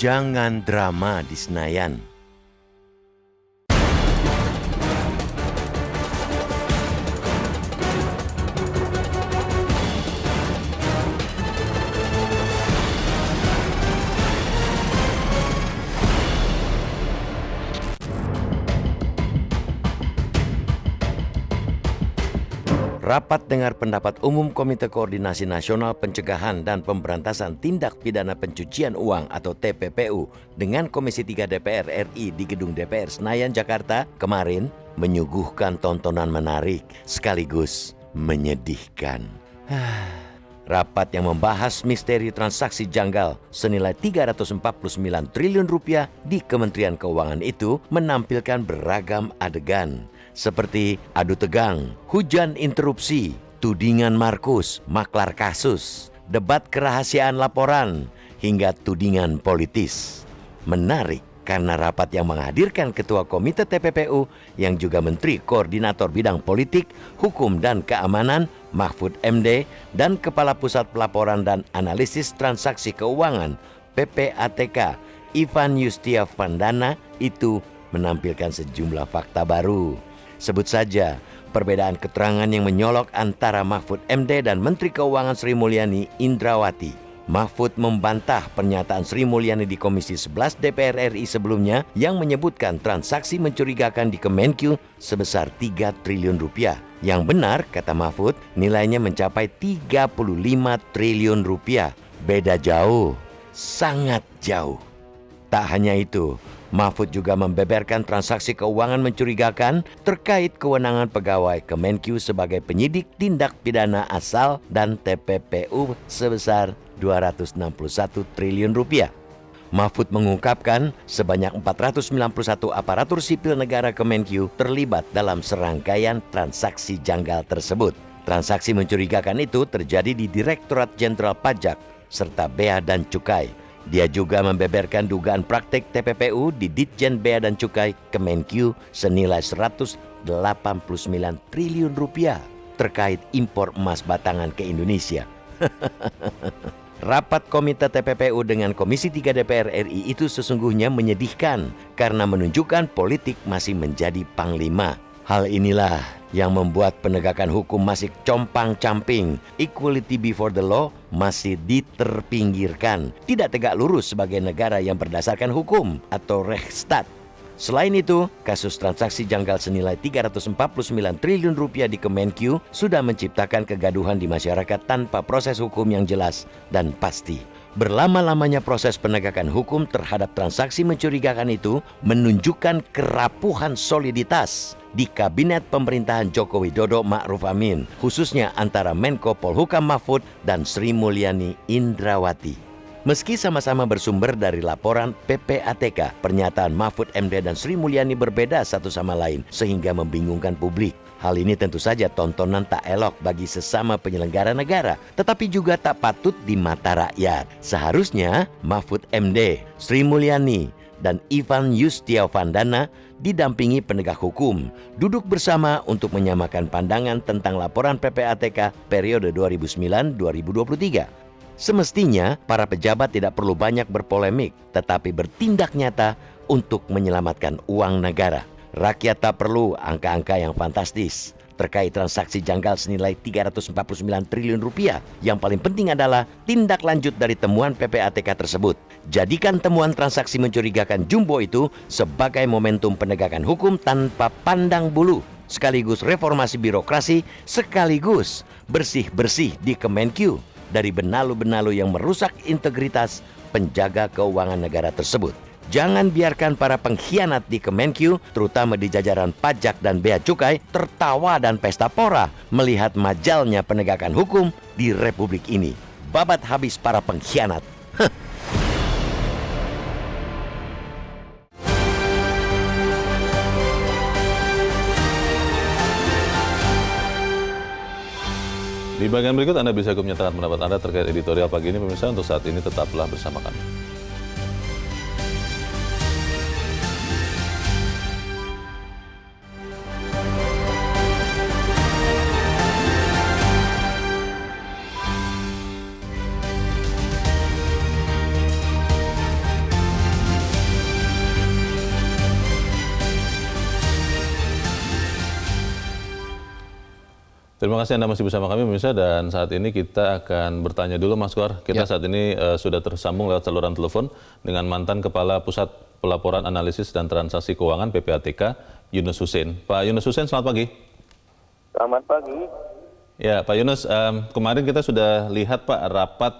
Jangan drama di Senayan. Rapat dengar pendapat umum Komite Koordinasi Nasional Pencegahan dan Pemberantasan Tindak Pidana Pencucian Uang atau TPPU dengan Komisi 3 DPR RI di Gedung DPR Senayan Jakarta kemarin menyuguhkan tontonan menarik sekaligus menyedihkan. Rapat yang membahas misteri transaksi janggal senilai 349 triliun rupiah di Kementerian Keuangan itu menampilkan beragam adegan seperti adu tegang, hujan interupsi, tudingan Markus, maklar kasus, debat kerahasiaan laporan, hingga tudingan politis. Menarik karena rapat yang menghadirkan Ketua Komite TPPU yang juga Menteri Koordinator Bidang Politik, Hukum dan Keamanan Mahfud MD dan Kepala Pusat Pelaporan dan Analisis Transaksi Keuangan PPATK Ivan Yustia Vandana itu menampilkan sejumlah fakta baru. Sebut saja perbedaan keterangan yang menyolok antara Mahfud MD dan Menteri Keuangan Sri Mulyani Indrawati. Mahfud membantah pernyataan Sri Mulyani di Komisi 11 DPR RI sebelumnya yang menyebutkan transaksi mencurigakan di Kemenkyu sebesar 3 triliun rupiah. Yang benar, kata Mahfud, nilainya mencapai 35 triliun rupiah. Beda jauh, sangat jauh. Tak hanya itu, Mahfud juga membeberkan transaksi keuangan mencurigakan terkait kewenangan pegawai Kemenkyu sebagai penyidik tindak pidana asal dan TPPU sebesar 261 triliun rupiah. Mahfud mengungkapkan sebanyak 491 aparatur sipil negara Kemenkyu terlibat dalam serangkaian transaksi janggal tersebut. Transaksi mencurigakan itu terjadi di Direktorat Jenderal Pajak serta Bea dan Cukai dia juga membeberkan dugaan praktek TPPU di Ditjen Bea dan Cukai Kemenkyu senilai 189 triliun rupiah terkait impor emas batangan ke Indonesia. Rapat Komite TPPU dengan Komisi 3 DPR RI itu sesungguhnya menyedihkan karena menunjukkan politik masih menjadi panglima Hal inilah yang membuat penegakan hukum masih compang-camping. Equality before the law masih diterpinggirkan, tidak tegak lurus sebagai negara yang berdasarkan hukum atau rechtsstaat. Selain itu, kasus transaksi janggal senilai 349 triliun rupiah di Kemenkyu sudah menciptakan kegaduhan di masyarakat tanpa proses hukum yang jelas dan pasti. Berlama-lamanya proses penegakan hukum terhadap transaksi mencurigakan itu menunjukkan kerapuhan soliditas di kabinet pemerintahan Joko Widodo Ma'ruf Amin, khususnya antara Menko Polhukam Mahfud dan Sri Mulyani Indrawati. Meski sama-sama bersumber dari laporan PPATK, pernyataan Mahfud MD dan Sri Mulyani berbeda satu sama lain sehingga membingungkan publik. Hal ini tentu saja tontonan tak elok bagi sesama penyelenggara negara, tetapi juga tak patut di mata rakyat. Seharusnya Mahfud MD, Sri Mulyani, dan Ivan Yustiavandana didampingi penegak hukum duduk bersama untuk menyamakan pandangan tentang laporan PPATK periode 2009-2023. Semestinya para pejabat tidak perlu banyak berpolemik, tetapi bertindak nyata untuk menyelamatkan uang negara. Rakyat tak perlu angka-angka yang fantastis terkait transaksi janggal senilai 349 triliun rupiah. Yang paling penting adalah tindak lanjut dari temuan PPATK tersebut. Jadikan temuan transaksi mencurigakan Jumbo itu sebagai momentum penegakan hukum tanpa pandang bulu sekaligus reformasi birokrasi sekaligus bersih-bersih di Kemenkyu dari benalu-benalu yang merusak integritas penjaga keuangan negara tersebut. Jangan biarkan para pengkhianat di Kemenkyu, terutama di jajaran pajak dan bea cukai, tertawa dan pesta pora melihat majalnya penegakan hukum di republik ini. Babat habis para pengkhianat. Heh. Di bagian berikut Anda bisa ikut menyatakan pendapat Anda terkait editorial pagi ini pemirsa untuk saat ini tetaplah bersama kami. Terima kasih Anda masih bersama kami pemirsa dan saat ini kita akan bertanya dulu Mas Kuar. Kita ya. saat ini uh, sudah tersambung lewat saluran telepon dengan mantan Kepala Pusat Pelaporan Analisis dan Transaksi Keuangan PPATK Yunus Hussein. Pak Yunus Hussein, selamat pagi. Selamat pagi. Ya Pak Yunus, um, kemarin kita sudah lihat Pak rapat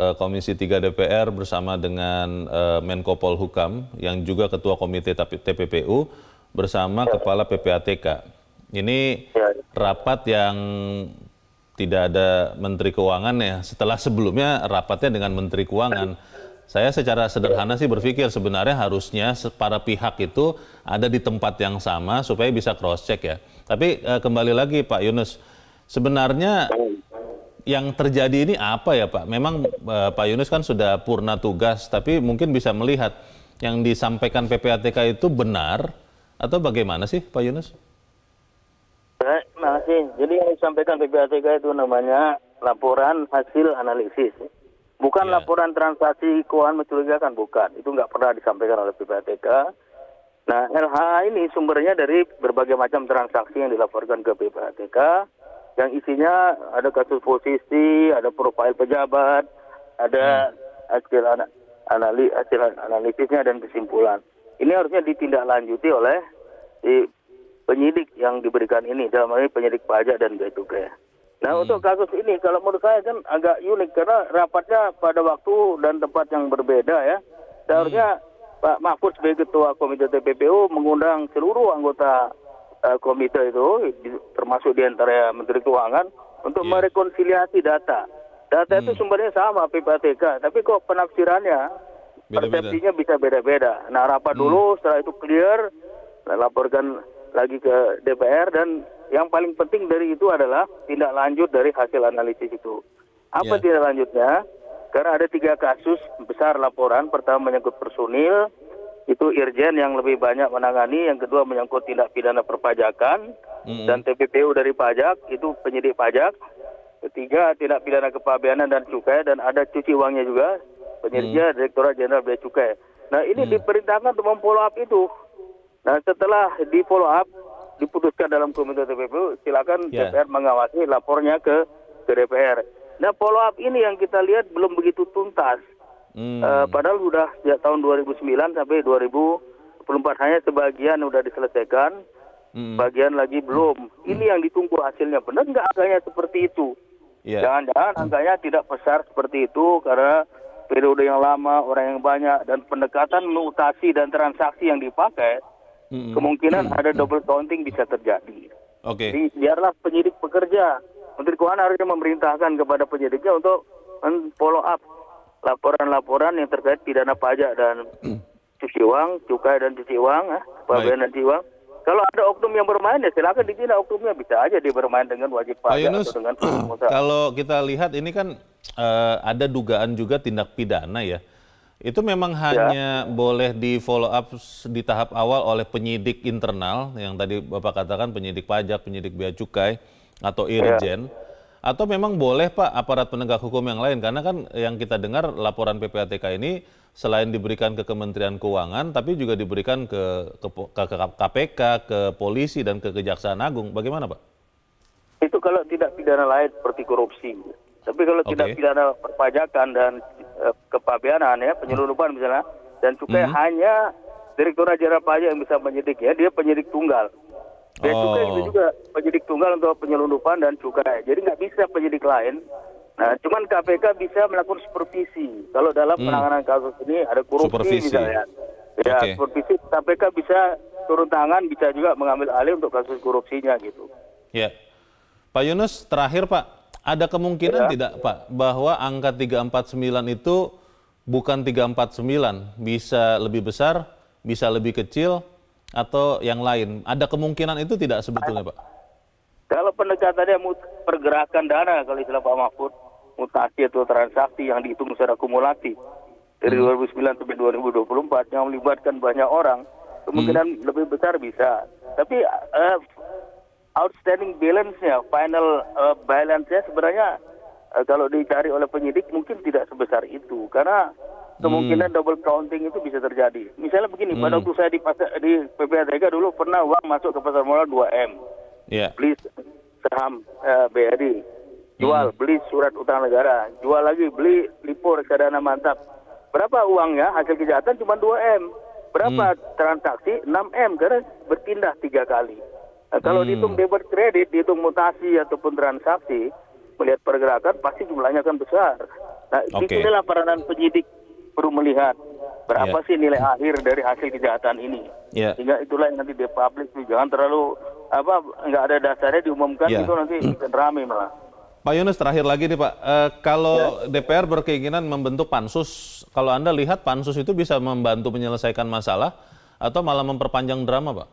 uh, Komisi 3 DPR bersama dengan uh, Menko Polhukam yang juga Ketua Komite TPPU bersama ya. Kepala PPATK. Ini ya, ya. rapat yang tidak ada Menteri Keuangan ya. Setelah sebelumnya rapatnya dengan Menteri Keuangan. Saya secara sederhana sih berpikir sebenarnya harusnya para pihak itu ada di tempat yang sama supaya bisa cross check ya. Tapi eh, kembali lagi Pak Yunus, sebenarnya yang terjadi ini apa ya Pak? Memang eh, Pak Yunus kan sudah purna tugas, tapi mungkin bisa melihat yang disampaikan PPATK itu benar atau bagaimana sih Pak Yunus? Baik, makasih. Jadi yang disampaikan PPATK itu namanya laporan hasil analisis. Bukan ya. laporan transaksi keuangan mencurigakan, bukan. Itu nggak pernah disampaikan oleh PPATK. Nah, LHA ini sumbernya dari berbagai macam transaksi yang dilaporkan ke PPATK, yang isinya ada kasus posisi, ada profil pejabat, ada hmm. hasil an anali hasil analisisnya dan kesimpulan. Ini harusnya ditindaklanjuti oleh penyidik yang diberikan ini dalam hal ini penyidik pajak dan bea cukai. Nah hmm. untuk kasus ini kalau menurut saya kan agak unik karena rapatnya pada waktu dan tempat yang berbeda ya. Seharusnya hmm. Pak Mahfud sebagai ketua komite TPPU mengundang seluruh anggota uh, komite itu termasuk di antara Menteri Keuangan untuk yeah. merekonsiliasi data. Data hmm. itu sumbernya sama PPATK, tapi kok penafsirannya beda -beda. persepsinya bisa beda-beda. Nah rapat hmm. dulu setelah itu clear laporkan lagi ke DPR dan yang paling penting dari itu adalah tindak lanjut dari hasil analisis itu. Apa yeah. tindak lanjutnya? Karena ada tiga kasus besar laporan. Pertama menyangkut personil, itu Irjen yang lebih banyak menangani. Yang kedua menyangkut tindak pidana perpajakan mm-hmm. dan TPPU dari pajak, itu penyidik pajak. Ketiga tindak pidana kepabeanan dan cukai dan ada cuci uangnya juga penyidiknya mm-hmm. Direktorat Jenderal Bea Cukai. Nah ini mm-hmm. diperintahkan untuk memfollow up itu Nah, setelah di follow up diputuskan dalam komite TPPU, silakan yeah. DPR mengawasi lapornya ke ke DPR. Nah, follow up ini yang kita lihat belum begitu tuntas. Hmm. Uh, padahal sudah sejak tahun 2009 sampai 2004 hanya sebagian sudah diselesaikan, hmm. bagian lagi belum. Hmm. Ini yang ditunggu hasilnya benar nggak angkanya seperti itu? Ya. Jangan-jangan yeah. Hmm. angkanya tidak besar seperti itu karena periode yang lama, orang yang banyak dan pendekatan mutasi dan transaksi yang dipakai hmm. kemungkinan hmm. ada double counting bisa terjadi. Oke. Okay. biarlah penyidik bekerja. Menteri Keuangan harusnya memerintahkan kepada penyidiknya untuk follow up laporan-laporan yang terkait pidana pajak dan mm. cuci uang, cukai dan cuci uang, eh, pembayaran dan cuci uang. Kalau ada oknum yang bermain ya silakan ditindak oknumnya bisa aja dia bermain dengan wajib pajak atau dengan Kalau kita lihat ini kan uh, ada dugaan juga tindak pidana ya itu memang ya. hanya boleh di follow up di tahap awal oleh penyidik internal yang tadi Bapak katakan penyidik pajak, penyidik bea cukai atau ya. irjen. Ya. Atau memang boleh Pak aparat penegak hukum yang lain karena kan yang kita dengar laporan PPATK ini selain diberikan ke Kementerian Keuangan tapi juga diberikan ke ke, ke, ke KPK, ke polisi dan ke Kejaksaan Agung. Bagaimana Pak? Itu kalau tidak pidana lain seperti korupsi. Tapi kalau okay. tidak pidana perpajakan dan eh, kepabeanan ya, penyelundupan misalnya dan cukai mm -hmm. hanya direktur Jenderal Pajak yang bisa menyidik ya, dia penyidik tunggal. Dia oh. cukai itu juga penyidik tunggal untuk penyelundupan dan cukai. Jadi nggak bisa penyidik lain. Nah, cuman KPK bisa melakukan supervisi. Kalau dalam penanganan hmm. penanganan kasus ini ada korupsi supervisi. misalnya. Ya, okay. supervisi KPK bisa turun tangan, bisa juga mengambil alih untuk kasus korupsinya gitu. Ya. Pak Yunus, terakhir Pak, ada kemungkinan ya. tidak Pak bahwa angka 349 itu bukan 349, bisa lebih besar, bisa lebih kecil atau yang lain. Ada kemungkinan itu tidak sebetulnya Pak? Kalau pendekatannya pergerakan dana kalau istilah Pak Mahfud, mutasi atau transaksi yang dihitung secara kumulatif dari hmm. 2009 sampai 2024 yang melibatkan banyak orang kemungkinan hmm. lebih besar bisa. Tapi uh, outstanding balance-nya, final uh, balance-nya sebenarnya uh, kalau dicari oleh penyidik mungkin tidak sebesar itu karena hmm. kemungkinan hmm. double counting itu bisa terjadi. Misalnya begini, hmm. pada waktu saya di pasar, di PPATK dulu pernah uang masuk ke pasar modal 2M. Yeah. Beli saham uh, eh, BRI, jual, hmm. beli surat utang negara, jual lagi beli lipo reksadana mantap. Berapa uangnya? Hasil kejahatan cuma 2M. Berapa hmm. transaksi? 6M karena bertindak tiga kali. Nah, kalau hmm. dihitung debit kredit, dihitung mutasi ataupun transaksi, melihat pergerakan pasti jumlahnya akan besar. Nah, okay. disinilah peranan penyidik perlu melihat berapa yeah. sih nilai akhir dari hasil kejahatan ini. Yeah. Sehingga itulah yang nanti di publik jangan terlalu apa nggak ada dasarnya diumumkan yeah. itu nanti akan hmm. ramai malah. Pak Yunus terakhir lagi nih Pak, e, kalau ya. DPR berkeinginan membentuk pansus, kalau Anda lihat pansus itu bisa membantu menyelesaikan masalah atau malah memperpanjang drama Pak?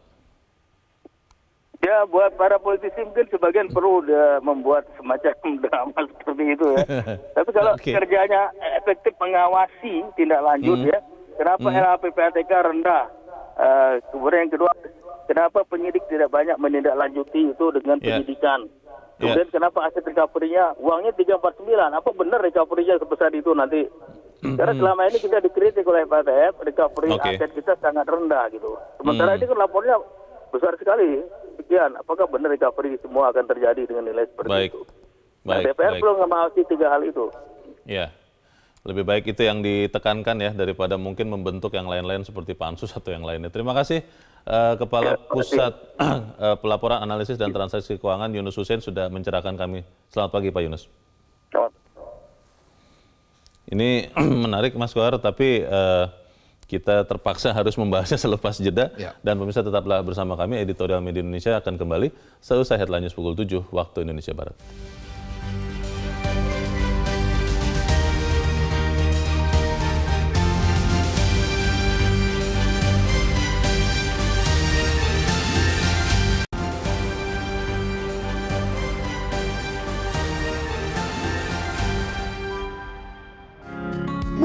Ya buat para politisi mungkin sebagian perlu udah membuat semacam drama seperti itu ya. Tapi kalau okay. kerjanya efektif mengawasi tindak lanjut mm. ya, kenapa mm. LAPPATK rendah? Uh, kemudian yang kedua, kenapa penyidik tidak banyak menindaklanjuti itu dengan yeah. penyidikan? Ya. Kemudian yeah. kenapa aset recovery-nya uangnya 349? Apa benar recovery-nya sebesar itu nanti? Hmm. Karena selama ini kita dikritik oleh PTF, recovery okay. aset kita sangat rendah gitu. Sementara mm. ini kan lapornya besar sekali sekian. Apakah benar recovery semua akan terjadi dengan nilai seperti baik. itu? Nah, baik. Nah, DPR baik. belum mengawasi tiga hal itu. Ya. Lebih baik itu yang ditekankan ya daripada mungkin membentuk yang lain-lain seperti pansus atau yang lainnya. Terima kasih uh, Kepala ya, Pusat uh, Pelaporan Analisis dan Transaksi Keuangan Yunus Hussein sudah mencerahkan kami. Selamat pagi Pak Yunus. Selamat. Ini menarik Mas Kuar, tapi uh, kita terpaksa harus membahasnya selepas jeda. Ya. Dan pemirsa tetaplah bersama kami, Editorial Media Indonesia akan kembali selesai headline news pukul 7 waktu Indonesia Barat.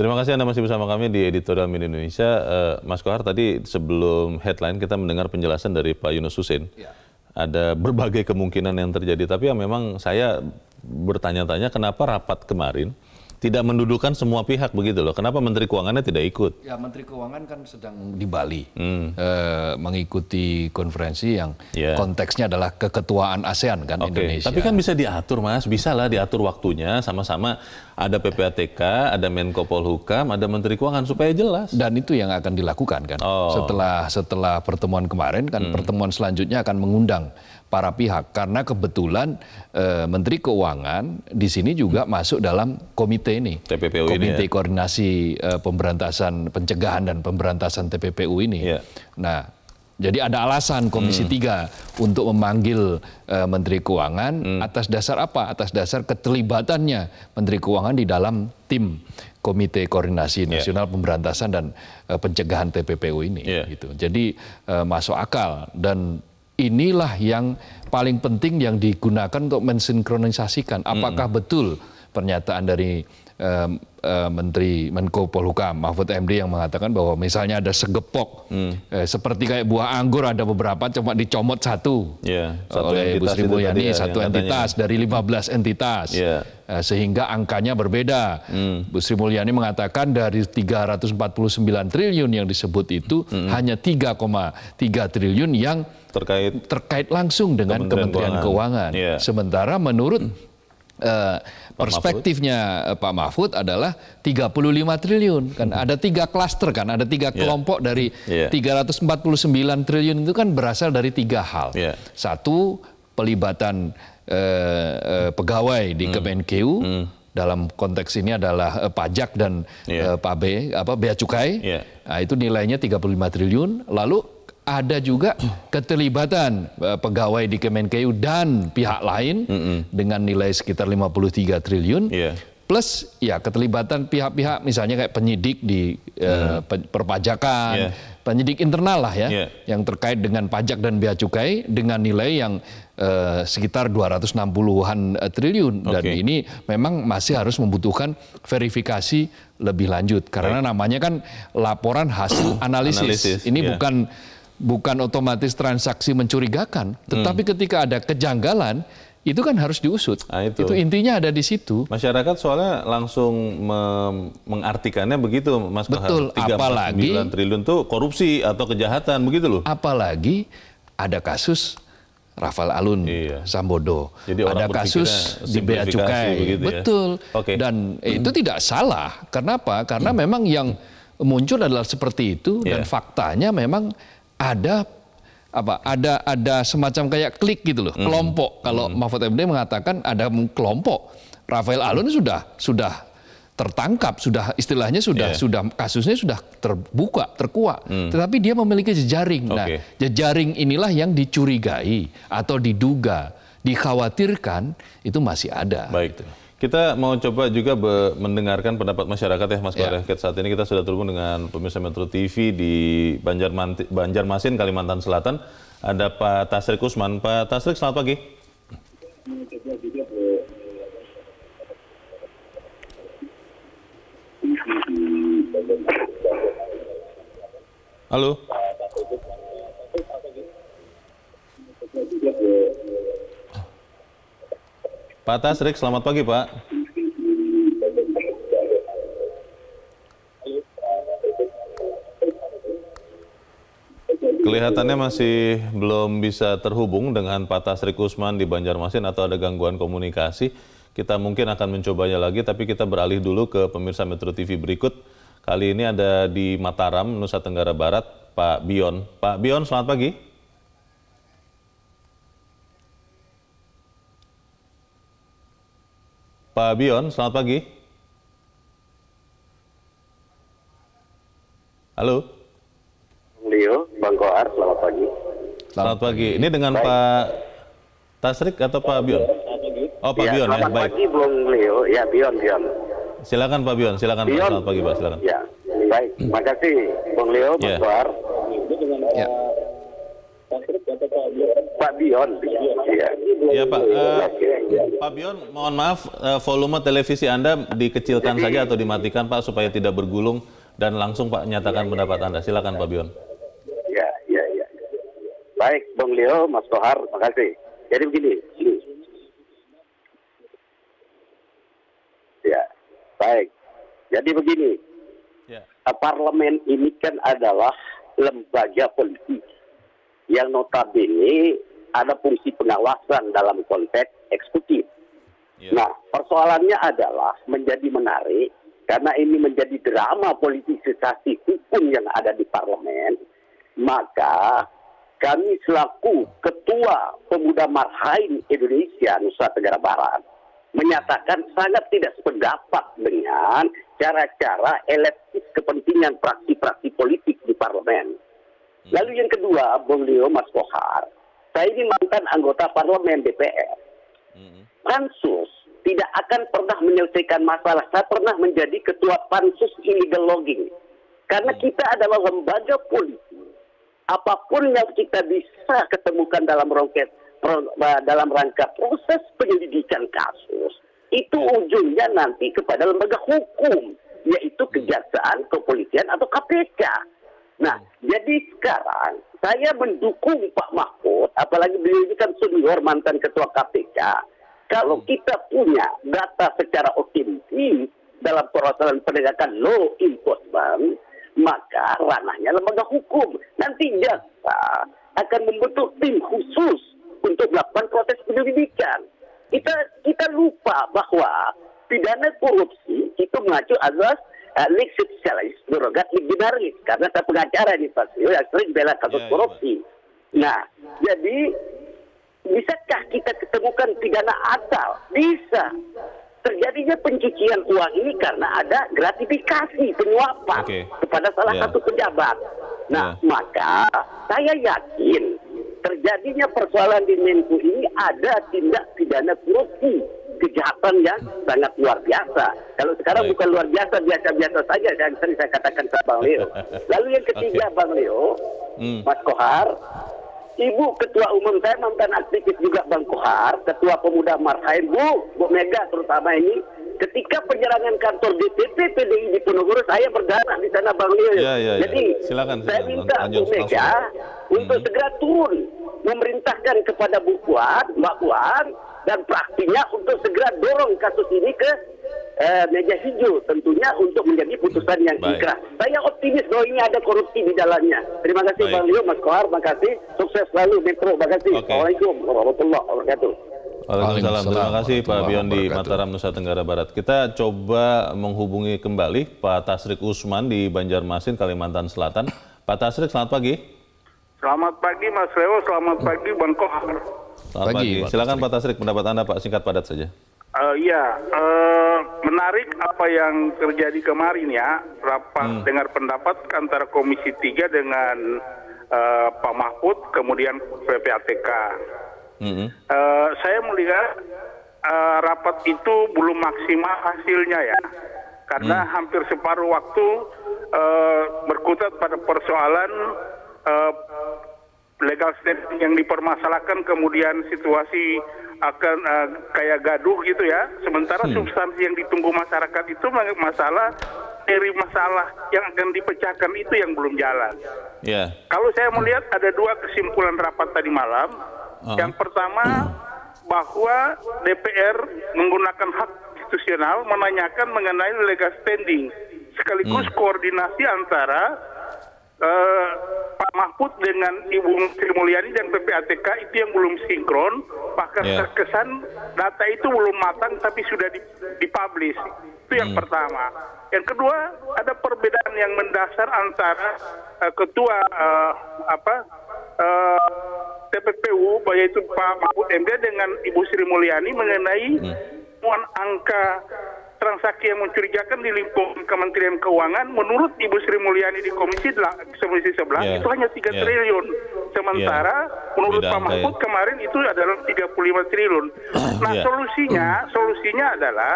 Terima kasih Anda masih bersama kami di Editorial Min Indonesia. Eh, Mas Kohar, tadi sebelum headline kita mendengar penjelasan dari Pak Yunus Husin. Ya. Ada berbagai kemungkinan yang terjadi, tapi ya memang saya bertanya-tanya kenapa rapat kemarin tidak mendudukan semua pihak begitu loh. Kenapa Menteri Keuangannya tidak ikut? Ya Menteri Keuangan kan sedang di Bali hmm. e, mengikuti konferensi yang yeah. konteksnya adalah keketuaan ASEAN kan okay. Indonesia. Tapi kan bisa diatur mas, bisa lah diatur waktunya sama-sama. Ada PPATK, ada Menko Polhukam, ada Menteri Keuangan supaya jelas. Dan itu yang akan dilakukan kan. Oh. Setelah setelah pertemuan kemarin kan hmm. pertemuan selanjutnya akan mengundang para pihak karena kebetulan eh, Menteri Keuangan di sini juga hmm. masuk dalam komite ini TPPU komite ini ya. koordinasi e, pemberantasan pencegahan dan pemberantasan TPPU ini yeah. nah jadi ada alasan Komisi hmm. 3 untuk memanggil e, Menteri Keuangan hmm. atas dasar apa? Atas dasar keterlibatannya Menteri Keuangan di dalam tim Komite Koordinasi ya. Nasional yeah. Pemberantasan dan e, Pencegahan TPPU ini. Yeah. Gitu. Jadi e, masuk akal dan Inilah yang paling penting yang digunakan untuk mensinkronisasikan apakah hmm. betul pernyataan dari um, uh, Menteri Menko Polhukam Mahfud MD yang mengatakan bahwa misalnya ada segepok hmm. eh, seperti kayak buah anggur ada beberapa cuma dicomot satu, yeah, satu oleh Ibu Sri Mulyani ya, satu entitas katanya. dari 15 entitas yeah. eh, sehingga angkanya berbeda. Hmm. Bu Sri Mulyani mengatakan dari 349 triliun yang disebut itu hmm. hanya 3,3 triliun yang terkait terkait langsung dengan Kementerian, Kementerian Keuangan. Keuangan. Yeah. Sementara menurut hmm eh, perspektifnya eh, Pak Mahfud adalah 35 triliun kan ada tiga klaster kan ada tiga iya. kelompok yeah. dari yeah. Iya. 349 triliun itu kan berasal dari tiga hal yeah. satu pelibatan eh, eh, pegawai di hmm. Kemenkeu hmm. dalam konteks ini adalah eh, pajak dan yeah. eh, PAB apa bea cukai yeah. nah, itu nilainya 35 triliun lalu ada juga keterlibatan eh, pegawai di Kemenkeu dan pihak lain mm -mm. dengan nilai sekitar 53 triliun. Yeah. Plus ya keterlibatan pihak-pihak misalnya kayak penyidik di mm. perpajakan, yeah. penyidik internal lah ya yeah. yang terkait dengan pajak dan bea cukai dengan nilai yang uh, sekitar 260-an triliun okay. dan ini memang masih harus membutuhkan verifikasi lebih lanjut karena right. namanya kan laporan hasil analisis. analisis. Ini yeah. bukan bukan otomatis transaksi mencurigakan, hmm. tetapi hmm. ketika ada kejanggalan itu kan harus diusut. Nah, itu. itu intinya ada di situ. Masyarakat soalnya langsung mengartikannya begitu, Mas Betul, Kohar. 3, apalagi 9 triliun itu korupsi atau kejahatan begitu loh. Apalagi ada kasus Rafael Alun iya. Sambodo. Jadi ada kasus di bea cukai. Begitu ya? Betul. Okay. Dan hmm. itu tidak salah. Kenapa? Karena hmm. memang yang muncul adalah seperti itu yeah. dan iya. faktanya memang ada apa ada ada semacam kayak klik gitu loh, hmm. kelompok. Kalau hmm. Mahfud MD mengatakan ada kelompok. Rafael Alun sudah sudah tertangkap, sudah istilahnya sudah yeah. sudah kasusnya sudah terbuka, terkuat. Hmm. Tetapi dia memiliki jejaring. Okay. Nah, jejaring inilah yang dicurigai atau diduga, dikhawatirkan itu masih ada. Baik. Kita mau coba juga mendengarkan pendapat masyarakat ya Mas yeah. Iya. Saat ini kita sudah terhubung dengan pemirsa Metro TV di Banjarmasin, Banjarmasin Kalimantan Selatan. Ada Pak Tasrik Usman. Pak Tasrik, selamat pagi. Halo. Pak Tasrik, selamat pagi Pak. Kelihatannya masih belum bisa terhubung dengan Pak Tasrik Usman di Banjarmasin atau ada gangguan komunikasi. Kita mungkin akan mencobanya lagi, tapi kita beralih dulu ke pemirsa Metro TV berikut. Kali ini ada di Mataram, Nusa Tenggara Barat, Pak Bion. Pak Bion, selamat pagi. Pak Bion, selamat pagi. Halo. Leo, Bang Koar, selamat pagi. Selamat, selamat pagi. Ini dengan baik. Pak Tasrik atau Pak Bion? Oh, Pak ya, Bion ya, selamat ya, baik. pagi Bung Leo. Ya, Bion, Bion. Silakan Pak Bion, silakan Bion. Pak. Selamat pagi Pak, silakan. Ya, baik. Terima kasih, Bung Leo, Bang yeah. Koar. Ya. Pak Bion. Iya. Ya Pak. Uh, Pak Bion, mohon maaf uh, volume televisi Anda dikecilkan Jadi, saja atau dimatikan Pak supaya tidak bergulung dan langsung Pak nyatakan ya, pendapat ya, Anda. Silakan Pak Bion. Ya, ya, ya. Baik, Bang Leo, Mas terima makasih. Jadi begini, Ya, baik. Jadi begini, ya. parlemen ini kan adalah lembaga politik yang notabene ada fungsi pengawasan dalam konteks eksekutif. Yeah. Nah, persoalannya adalah menjadi menarik karena ini menjadi drama politisasi hukum yang ada di parlemen, maka kami selaku Ketua Pemuda Marhain Indonesia Nusa Tenggara Barat menyatakan sangat tidak sependapat dengan cara-cara elektif kepentingan praksi-praksi politik di parlemen. Hmm. Lalu yang kedua, beliau Mas Kohar, saya ini mantan anggota parlemen DPR. Hmm. Pansus tidak akan pernah menyelesaikan masalah. Saya pernah menjadi ketua pansus illegal logging. Karena hmm. kita adalah lembaga politik. Apapun yang kita bisa ketemukan dalam rongket dalam rangka proses penyelidikan kasus itu ujungnya nanti kepada lembaga hukum yaitu kejaksaan, kepolisian atau KPK. Nah, hmm. jadi sekarang saya mendukung Pak Mahfud, apalagi beliau ini kan senior mantan ketua KPK. Kalau hmm. kita punya data secara otentik dalam persoalan penegakan law enforcement, maka ranahnya lembaga hukum. Nanti jasa akan membentuk tim khusus untuk melakukan proses penyelidikan. Kita kita lupa bahwa pidana korupsi itu mengacu azas lik eh, secara surogat lik dinarik karena saya pengacara di Pasio yang sering bela kasus ya, ya, korupsi. Nah, jadi bisakah kita ketemukan pidana asal? Bisa. Terjadinya pencucian uang ini karena ada gratifikasi penyuapan okay. kepada salah yeah. satu pejabat. Nah, yeah. maka saya yakin terjadinya persoalan di Menku ini ada tindak pidana korupsi kejahatan yang sangat luar biasa. Kalau sekarang Baik. bukan luar biasa, biasa-biasa saja yang sering saya katakan ke Bang Leo. Lalu yang ketiga okay. Bang Leo, hmm. Mas Kohar, Ibu Ketua Umum saya mantan aktivis juga Bang Kohar, Ketua Pemuda Marhain, Bu, Bu Mega terutama ini, ketika penyerangan kantor DPP PDI di Ponorogo saya berdarah di sana Bang Leo. Ya, ya, ya. Jadi ya. Silakan, silakan. saya minta Bu Mega untuk hmm. segera turun memerintahkan kepada Bu Puan, Mbak Puan, dan praktinya untuk segera dorong kasus ini ke eh, meja hijau tentunya untuk menjadi putusan yang ikrah. Saya optimis bahwa ini ada korupsi di dalamnya. Terima kasih Baik. Bang Leo, Mas Kohar, kasih Sukses selalu Metro, terima kasih. Okay. Assalamualaikum warahmatullahi wabarakatuh. Waalaikumsalam. Terima kasih Pak Bion di Mataram, Nusa Tenggara Barat. Kita coba menghubungi kembali Pak Tasrik Usman di Banjarmasin, Kalimantan Selatan. Pak Tasrik, selamat pagi. Selamat pagi Mas Leo, selamat pagi Bang Koh. Selamat pagi. pagi. Silakan Pak Tasrik, pendapat Anda Pak, singkat padat saja. Uh, ya, uh, menarik apa yang terjadi kemarin ya, rapat hmm. dengar pendapat antara Komisi 3 dengan uh, Pak Mahfud, kemudian PPATK. Hmm. Uh, saya melihat uh, rapat itu belum maksimal hasilnya ya, karena hmm. hampir separuh waktu uh, berkutat pada persoalan Eh, legal standing yang dipermasalahkan kemudian situasi akan uh, kayak gaduh gitu ya. Sementara hmm. substansi yang ditunggu masyarakat itu masalah dari masalah yang akan dipecahkan itu yang belum jalan. Yeah. Kalau saya melihat ada dua kesimpulan rapat tadi malam. Uh-huh. Yang pertama bahwa DPR menggunakan hak institusional menanyakan mengenai legal standing sekaligus hmm. koordinasi antara Eh, Pak Mahfud dengan Ibu Sri Mulyani dan PPATK itu yang belum sinkron, bahkan yeah. terkesan data itu belum matang tapi sudah dipublish. Itu yang hmm. pertama. Yang kedua, ada perbedaan yang mendasar antara uh, ketua uh, apa uh, TPPU yaitu Pak Mahfud MD dengan Ibu Sri Mulyani mengenai hmm. angka transaksi yang mencurigakan di lingkungan Kementerian Keuangan menurut Ibu Sri Mulyani di Komisi 11 yeah. itu hanya 3 yeah. triliun. Sementara yeah. menurut Pak Mahfud kemarin itu adalah 35 triliun. nah, yeah. solusinya hmm. solusinya adalah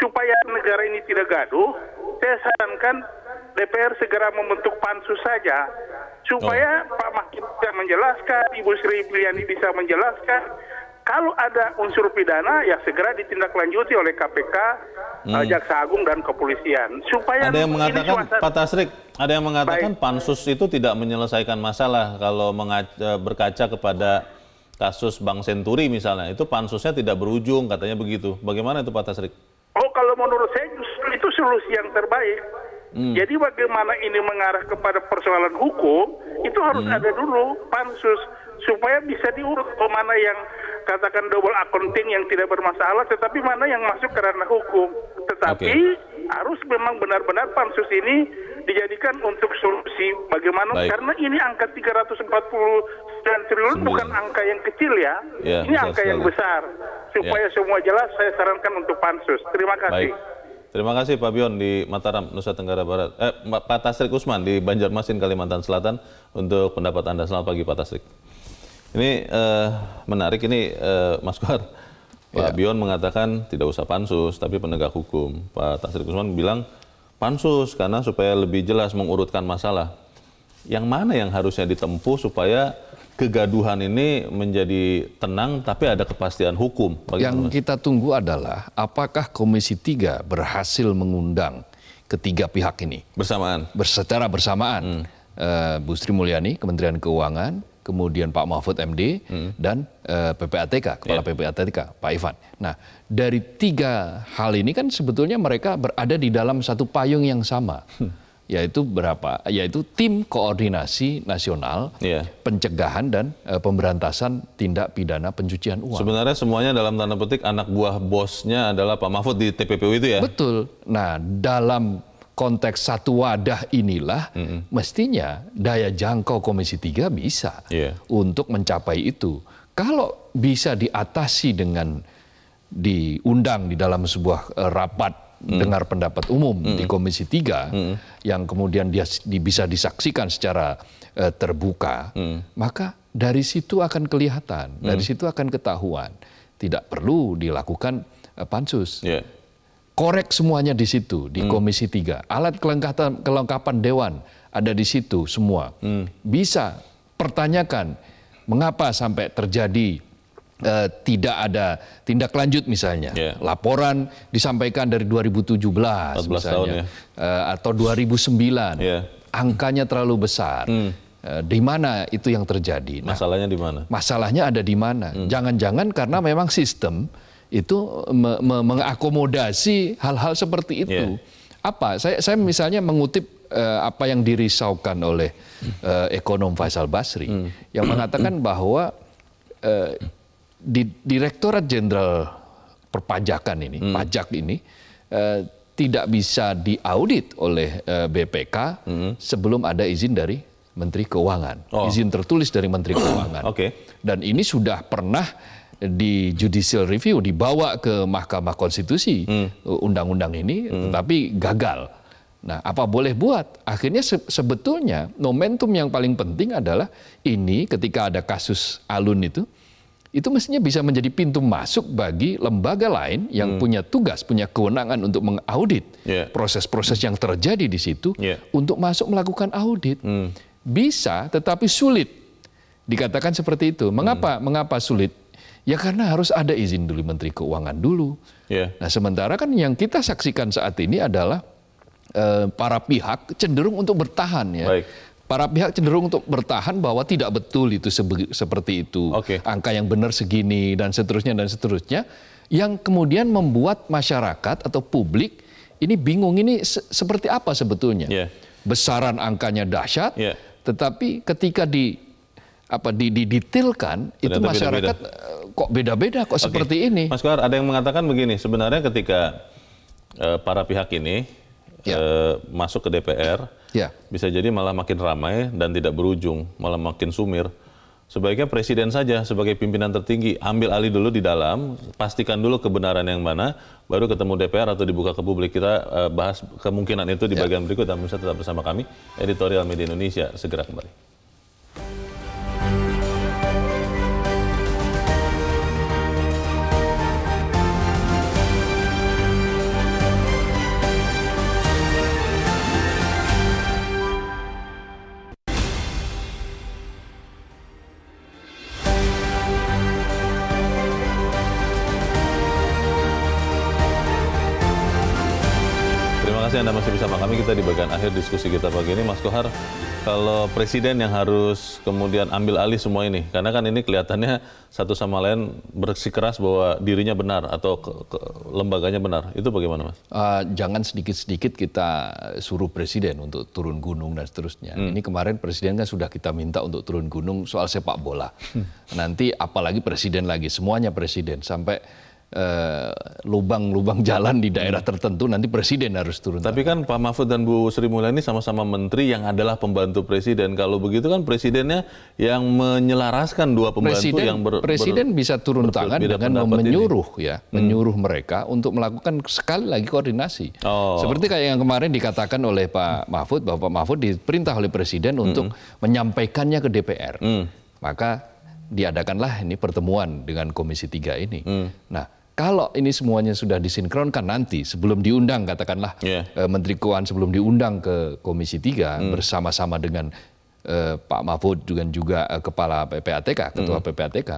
supaya negara ini tidak gaduh, saya sarankan DPR segera membentuk pansus saja supaya oh. Pak Mahfud bisa menjelaskan, Ibu Sri Mulyani bisa menjelaskan kalau ada unsur pidana ya segera ditindaklanjuti oleh KPK, hmm. Eh, Jaksa Agung dan kepolisian. Supaya ada yang mengatakan Pak Tasrik, ada yang mengatakan Baik. pansus itu tidak menyelesaikan masalah kalau mengaca, eh, berkaca kepada kasus Bank Senturi misalnya, itu pansusnya tidak berujung katanya begitu. Bagaimana itu Pak Tasrik? Oh, kalau menurut saya itu solusi yang terbaik. Hmm. Jadi bagaimana ini mengarah kepada persoalan hukum, itu harus hmm. ada dulu pansus supaya bisa diurut mana yang katakan double accounting yang tidak bermasalah tetapi mana yang masuk karena hukum tetapi okay. harus memang benar-benar pansus ini dijadikan untuk solusi bagaimana Baik. karena ini angka empat triliun Sembilan. bukan angka yang kecil ya, ya ini angka sekali. yang besar supaya ya. semua jelas saya sarankan untuk pansus terima kasih Baik. Terima kasih Pak Bion di Mataram, Nusa Tenggara Barat. Eh, Pak Tasrik Usman di Banjarmasin, Kalimantan Selatan untuk pendapat Anda. Selamat pagi Pak Tasrik. Ini uh, menarik ini uh, Mas Kuar. Pak ya. Bion mengatakan tidak usah pansus, tapi penegak hukum. Pak Tasir Kusman bilang pansus karena supaya lebih jelas mengurutkan masalah. Yang mana yang harusnya ditempuh supaya kegaduhan ini menjadi tenang tapi ada kepastian hukum. Bagaimana? Yang kita tunggu adalah apakah Komisi 3 berhasil mengundang ketiga pihak ini bersamaan. Secara bersamaan. Hmm. Uh, Bu Sri Mulyani, Kementerian Keuangan, kemudian Pak Mahfud MD hmm. dan uh, eh, PPATK kepala yeah. PPATK Pak Ivan. Nah dari tiga hal ini kan sebetulnya mereka berada di dalam satu payung yang sama. Hmm. Yaitu berapa? Yaitu tim koordinasi nasional yeah. pencegahan dan uh, pemberantasan tindak pidana pencucian uang. Sebenarnya semuanya dalam tanda petik anak buah bosnya adalah Pak Mahfud di TPPU itu ya. Betul. Nah dalam konteks satu wadah inilah mm -hmm. mestinya daya jangkau Komisi 3 bisa yeah. untuk mencapai itu. Kalau bisa diatasi dengan diundang di dalam sebuah eh, rapat mm. dengar pendapat umum mm. di Komisi 3 mm. yang kemudian dia bisa disaksikan secara eh, terbuka, mm. maka dari situ akan kelihatan, mm. dari situ akan ketahuan. Tidak perlu dilakukan eh, pansus. Yeah korek semuanya di situ di hmm. Komisi 3. Alat kelengkapan kelengkapan dewan ada di situ semua. Hmm. Bisa pertanyakan mengapa sampai terjadi eh, tidak ada tindak lanjut misalnya. Yeah. Laporan disampaikan dari 2017 misalnya tahun ya. eh, atau 2009. Yeah. Angkanya terlalu besar. Hmm. Eh, di mana itu yang terjadi? Nah, masalahnya di mana? Masalahnya ada di mana? Hmm. Jangan-jangan karena memang sistem itu me me mengakomodasi hal-hal seperti itu. Yeah. Apa? Saya, saya misalnya mengutip uh, apa yang dirisaukan oleh uh, ekonom Faisal Basri mm. yang mengatakan bahwa uh, di Direktorat Jenderal Perpajakan ini, mm. pajak ini uh, tidak bisa diaudit oleh uh, BPK mm. sebelum ada izin dari Menteri Keuangan, oh. izin tertulis dari Menteri Keuangan. okay. Dan ini sudah pernah di judicial review dibawa ke Mahkamah Konstitusi hmm. undang uh, undang-undang ini hmm. tetapi gagal. Nah, apa boleh buat? Akhirnya se sebetulnya momentum yang paling penting adalah ini ketika ada kasus alun itu itu mestinya bisa menjadi pintu masuk bagi lembaga lain yang hmm. punya tugas, punya kewenangan untuk mengaudit proses-proses yeah. yang terjadi di situ yeah. untuk masuk melakukan audit. Hmm. Bisa, tetapi sulit. Dikatakan seperti itu. Mengapa? Hmm. Mengapa sulit? Ya karena harus ada izin dulu Menteri Keuangan dulu. Yeah. Nah sementara kan yang kita saksikan saat ini adalah eh, para pihak cenderung untuk bertahan ya. Baik. Para pihak cenderung untuk bertahan bahwa tidak betul itu seperti itu. Okay. Angka yang benar segini dan seterusnya dan seterusnya. Yang kemudian membuat masyarakat atau publik ini bingung ini se seperti apa sebetulnya. Yeah. Besaran angkanya dahsyat, yeah. tetapi ketika di apa di, didetailkan detailkan, itu masyarakat beda eh, -beda kok beda-beda, kok okay. seperti ini. Mas Kohar, ada yang mengatakan begini, sebenarnya ketika uh, para pihak ini ya. uh, masuk ke DPR, ya. bisa jadi malah makin ramai dan tidak berujung, malah makin sumir. Sebaiknya presiden saja sebagai pimpinan tertinggi ambil alih dulu di dalam, pastikan dulu kebenaran yang mana, baru ketemu DPR atau dibuka ke publik. Kita uh, bahas kemungkinan itu di ya. bagian berikut. Dan bisa tetap bersama kami, editorial Media Indonesia segera kembali. kasih Anda masih bersama kami. Kita di bagian akhir diskusi kita pagi ini, Mas Kohar. Kalau presiden yang harus kemudian ambil alih semua ini, karena kan ini kelihatannya satu sama lain bersikeras bahwa dirinya benar atau ke, ke, lembaganya benar, itu bagaimana, Mas? Uh, jangan sedikit-sedikit kita suruh presiden untuk turun gunung dan seterusnya. Hmm. Ini kemarin presiden kan sudah kita minta untuk turun gunung soal sepak bola. Hmm. Nanti apalagi presiden lagi, semuanya presiden sampai Eh, lubang-lubang jalan di daerah tertentu nanti presiden harus turun. Tapi kan Pak Mahfud dan Bu Sri Mulyani sama-sama menteri yang adalah pembantu presiden. Kalau begitu kan presidennya yang menyelaraskan dua pembantu presiden, yang ber, presiden ber, bisa turun tangan dengan menyuruh ini. ya, hmm. menyuruh mereka untuk melakukan sekali lagi koordinasi. Oh. Seperti kayak yang kemarin dikatakan oleh Pak Mahfud bahwa Pak Mahfud diperintah oleh presiden hmm. untuk menyampaikannya ke DPR. Hmm. Maka diadakanlah ini pertemuan dengan Komisi 3 ini. Hmm. Nah, kalau ini semuanya sudah disinkronkan nanti sebelum diundang katakanlah yeah. Iya. Menteri Keuangan sebelum diundang ke Komisi 3 hmm. bersama-sama dengan uh, Pak Mahfud juga juga uh, eh, kepala PPATK, ketua hmm. PPATK,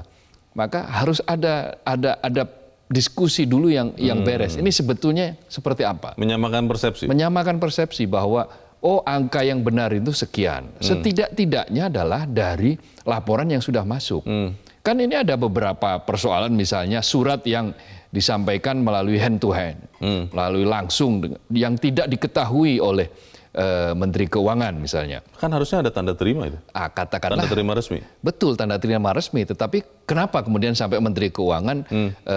maka harus ada ada ada diskusi dulu yang yang hmm. beres. Ini sebetulnya seperti apa? Menyamakan persepsi. Menyamakan persepsi bahwa oh angka yang benar itu sekian. Hmm. Setidak-tidaknya adalah dari laporan yang sudah masuk. Hmm Kan ini ada beberapa persoalan misalnya surat yang disampaikan melalui hand to hand, hmm. melalui langsung yang tidak diketahui oleh e, Menteri Keuangan misalnya. Kan harusnya ada tanda terima itu. Ah, katakanlah. Tanda terima resmi. Betul, tanda terima resmi. Tetapi kenapa kemudian sampai Menteri Keuangan hmm. e,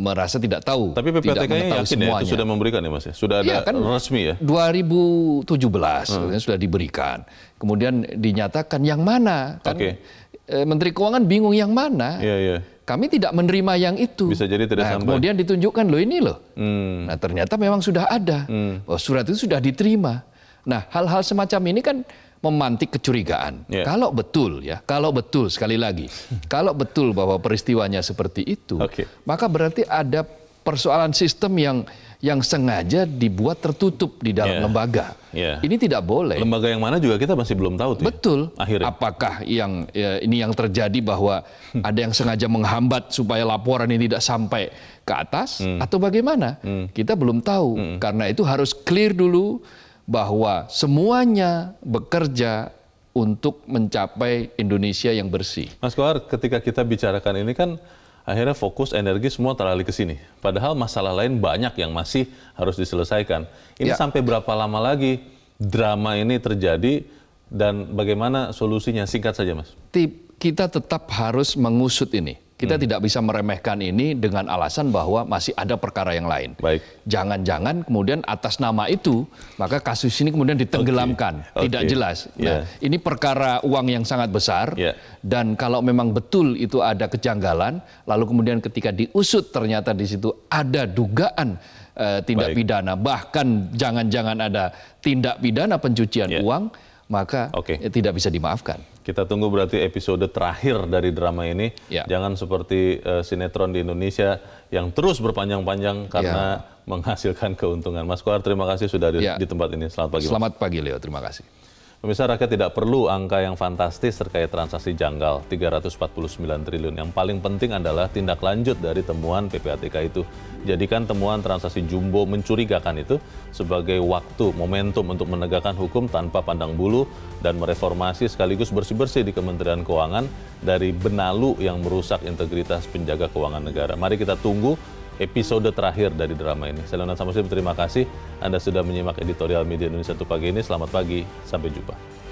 merasa tidak tahu? Tapi PPTK-nya yakin semuanya. ya itu sudah memberikan ya Mas ya? Sudah iya, ada ya, kan, resmi ya? 2017 hmm. Kan sudah diberikan. Kemudian dinyatakan yang mana? Kan, okay. Eh, Menteri Keuangan bingung yang mana. Iya iya. Kami tidak menerima yang itu. Bisa jadi tidak nah, sampai. Kemudian ditunjukkan loh ini loh. Hmm. Nah ternyata memang sudah ada. Hmm. Oh, surat itu sudah diterima. Nah, hal-hal semacam ini kan memantik kecurigaan. Yeah. Kalau betul ya, kalau betul sekali lagi, kalau betul bahwa peristiwanya seperti itu, okay. maka berarti ada persoalan sistem yang yang sengaja dibuat tertutup di dalam yeah. lembaga. Yeah. Ini tidak boleh. Lembaga yang mana juga kita masih belum tahu. Tuh ya. Betul. Ya? Akhirnya. Apakah yang ya, ini yang terjadi bahwa ada yang sengaja menghambat supaya laporan ini tidak sampai ke atas hmm. atau bagaimana? Hmm. Kita belum tahu. Hmm. Karena itu harus clear dulu bahwa semuanya bekerja untuk mencapai Indonesia yang bersih. Mas Kohar, ketika kita bicarakan ini kan akhirnya fokus energi semua teralih ke sini. Padahal masalah lain banyak yang masih harus diselesaikan. Ini ya. sampai berapa lama lagi drama ini terjadi dan bagaimana solusinya? Singkat saja, Mas. Tip, kita tetap harus mengusut ini. Kita hmm. tidak bisa meremehkan ini dengan alasan bahwa masih ada perkara yang lain. Jangan-jangan kemudian atas nama itu maka kasus ini kemudian ditenggelamkan, okay. Okay. tidak jelas. Yeah. Ya. ini perkara uang yang sangat besar yeah. dan kalau memang betul itu ada kejanggalan, lalu kemudian ketika diusut ternyata di situ ada dugaan uh, tindak Baik. pidana, bahkan jangan-jangan ada tindak pidana pencucian yeah. uang, maka okay. tidak bisa dimaafkan. Kita tunggu berarti episode terakhir dari drama ini. Ya. Jangan seperti uh, sinetron di Indonesia yang terus berpanjang-panjang ya. karena ya. menghasilkan keuntungan. Mas Kuar, terima kasih sudah di, ya. di tempat ini. Selamat pagi. Selamat pagi, Leo. Terima kasih. Pemirsa rakyat tidak perlu angka yang fantastis terkait transaksi janggal 349 triliun. Yang paling penting adalah tindak lanjut dari temuan PPATK itu. Jadikan temuan transaksi jumbo mencurigakan itu sebagai waktu, momentum untuk menegakkan hukum tanpa pandang bulu dan mereformasi sekaligus bersih-bersih di Kementerian Keuangan dari benalu yang merusak integritas penjaga keuangan negara. Mari kita tunggu episode terakhir dari drama ini. Saya Leonard Samusir, terima kasih Anda sudah menyimak editorial media Indonesia untuk pagi ini. Selamat pagi, sampai jumpa.